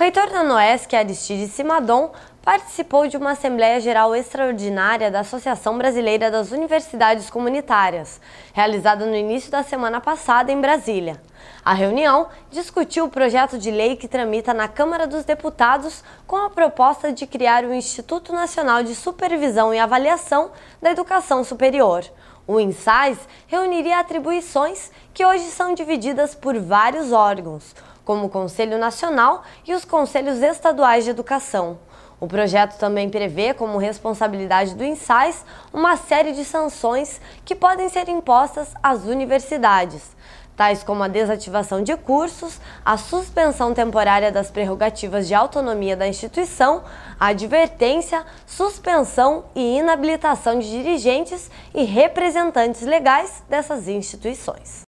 reitor da Noesc, Aristides Simadon, participou de uma Assembleia Geral Extraordinária da Associação Brasileira das Universidades Comunitárias, realizada no início da semana passada em Brasília. A reunião discutiu o projeto de lei que tramita na Câmara dos Deputados com a proposta de criar o Instituto Nacional de Supervisão e Avaliação da Educação Superior. O INSAIS reuniria atribuições que hoje são divididas por vários órgãos, como o Conselho Nacional e os Conselhos Estaduais de Educação. O projeto também prevê como responsabilidade do INSAIS uma série de sanções que podem ser impostas às universidades, tais como a desativação de cursos, a suspensão temporária das prerrogativas de autonomia da instituição, a advertência, suspensão e inabilitação de dirigentes e representantes legais dessas instituições.